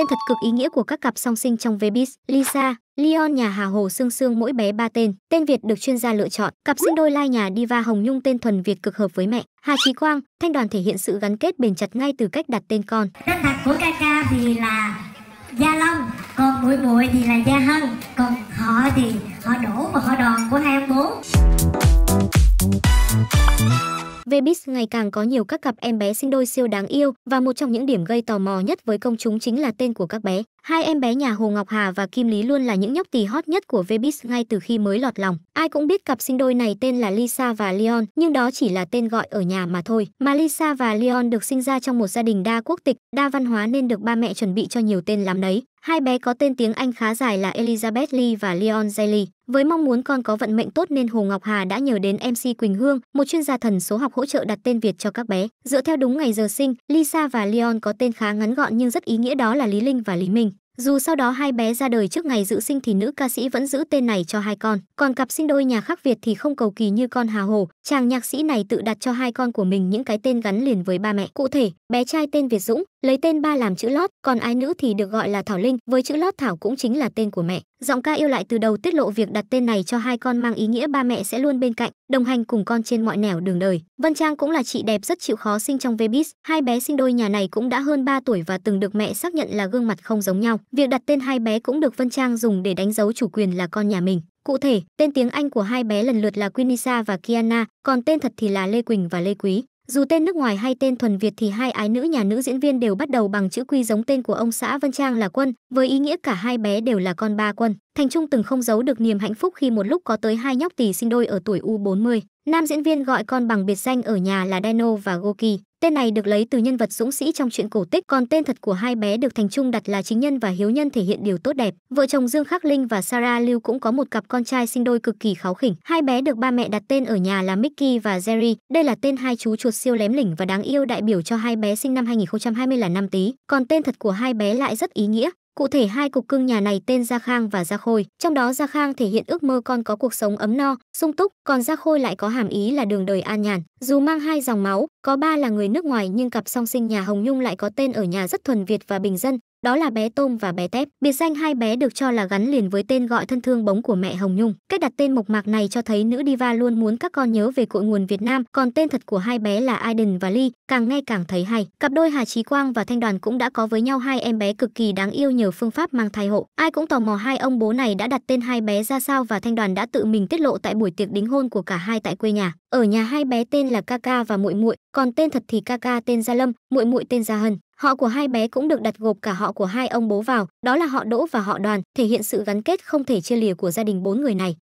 tên thật cực ý nghĩa của các cặp song sinh trong Vbiz: Lisa, Leon nhà Hà Hồ Sương Sương mỗi bé ba tên, tên Việt được chuyên gia lựa chọn, cặp sinh đôi lai nhà Diva Hồng Nhung tên thuần Việt cực hợp với mẹ, Hà Trí Quang, thanh đoàn thể hiện sự gắn kết bền chặt ngay từ cách đặt tên con. Tên thật của ca ca thì là Gia Long, còn muội muội thì là Gia Hân, còn họ thì họ đổ và họ đòn của hai ông bố. Vbiz ngày càng có nhiều các cặp em bé sinh đôi siêu đáng yêu và một trong những điểm gây tò mò nhất với công chúng chính là tên của các bé. Hai em bé nhà Hồ Ngọc Hà và Kim Lý luôn là những nhóc tỳ hot nhất của Vbiz ngay từ khi mới lọt lòng. Ai cũng biết cặp sinh đôi này tên là Lisa và Leon, nhưng đó chỉ là tên gọi ở nhà mà thôi. Mà Lisa và Leon được sinh ra trong một gia đình đa quốc tịch, đa văn hóa nên được ba mẹ chuẩn bị cho nhiều tên lắm đấy. Hai bé có tên tiếng Anh khá dài là Elizabeth Lee và Leon Zely. Với mong muốn con có vận mệnh tốt nên Hồ Ngọc Hà đã nhờ đến MC Quỳnh Hương, một chuyên gia thần số học hỗ trợ đặt tên Việt cho các bé. Dựa theo đúng ngày giờ sinh, Lisa và Leon có tên khá ngắn gọn nhưng rất ý nghĩa đó là Lý Linh và Lý Minh. Dù sau đó hai bé ra đời trước ngày dự sinh thì nữ ca sĩ vẫn giữ tên này cho hai con. Còn cặp sinh đôi nhà khác Việt thì không cầu kỳ như con Hà Hồ, chàng nhạc sĩ này tự đặt cho hai con của mình những cái tên gắn liền với ba mẹ. Cụ thể, bé trai tên Việt Dũng, lấy tên ba làm chữ lót, còn ai nữ thì được gọi là Thảo Linh, với chữ lót Thảo cũng chính là tên của mẹ. Giọng ca yêu lại từ đầu tiết lộ việc đặt tên này cho hai con mang ý nghĩa ba mẹ sẽ luôn bên cạnh, đồng hành cùng con trên mọi nẻo đường đời. Vân Trang cũng là chị đẹp rất chịu khó sinh trong Vbiz. hai bé sinh đôi nhà này cũng đã hơn 3 tuổi và từng được mẹ xác nhận là gương mặt không giống nhau. Việc đặt tên hai bé cũng được Vân Trang dùng để đánh dấu chủ quyền là con nhà mình. Cụ thể, tên tiếng Anh của hai bé lần lượt là Quinisa và Kiana, còn tên thật thì là Lê Quỳnh và Lê Quý. Dù tên nước ngoài hay tên thuần Việt thì hai ái nữ nhà nữ diễn viên đều bắt đầu bằng chữ Quy giống tên của ông xã Vân Trang là Quân, với ý nghĩa cả hai bé đều là con ba Quân. Thành Trung từng không giấu được niềm hạnh phúc khi một lúc có tới hai nhóc tỷ sinh đôi ở tuổi U40. Nam diễn viên gọi con bằng biệt danh ở nhà là Dino và Goki. Tên này được lấy từ nhân vật dũng sĩ trong truyện cổ tích, còn tên thật của hai bé được Thành Trung đặt là Chính Nhân và Hiếu Nhân thể hiện điều tốt đẹp. Vợ chồng Dương Khắc Linh và Sarah Lưu cũng có một cặp con trai sinh đôi cực kỳ kháu khỉnh. Hai bé được ba mẹ đặt tên ở nhà là Mickey và Jerry. Đây là tên hai chú chuột siêu lém lỉnh và đáng yêu đại biểu cho hai bé sinh năm 2020 là năm tý. Còn tên thật của hai bé lại rất ý nghĩa. Cụ thể hai cục cưng nhà này tên Gia Khang và Gia Khôi, trong đó Gia Khang thể hiện ước mơ con có cuộc sống ấm no, sung túc, còn Gia Khôi lại có hàm ý là đường đời an nhàn. Dù mang hai dòng máu, có ba là người nước ngoài nhưng cặp song sinh nhà Hồng Nhung lại có tên ở nhà rất thuần Việt và bình dân, đó là bé Tôm và bé Tép. Biệt danh hai bé được cho là gắn liền với tên gọi thân thương bóng của mẹ Hồng Nhung. Cách đặt tên mộc mạc này cho thấy nữ diva luôn muốn các con nhớ về cội nguồn Việt Nam, còn tên thật của hai bé là Aiden và Ly, càng nghe càng thấy hay. Cặp đôi Hà trí Quang và Thanh Đoàn cũng đã có với nhau hai em bé cực kỳ đáng yêu nhờ phương pháp mang thai hộ. Ai cũng tò mò hai ông bố này đã đặt tên hai bé ra sao và Thanh Đoàn đã tự mình tiết lộ tại buổi tiệc đính hôn của cả hai tại quê nhà. Ở nhà hai bé tên là Kaka và Muội Muội, còn tên thật thì Kaka tên Gia Lâm, Muội Muội tên Gia Hân. Họ của hai bé cũng được đặt gộp cả họ của hai ông bố vào, đó là họ Đỗ và họ Đoàn, thể hiện sự gắn kết không thể chia lìa của gia đình bốn người này.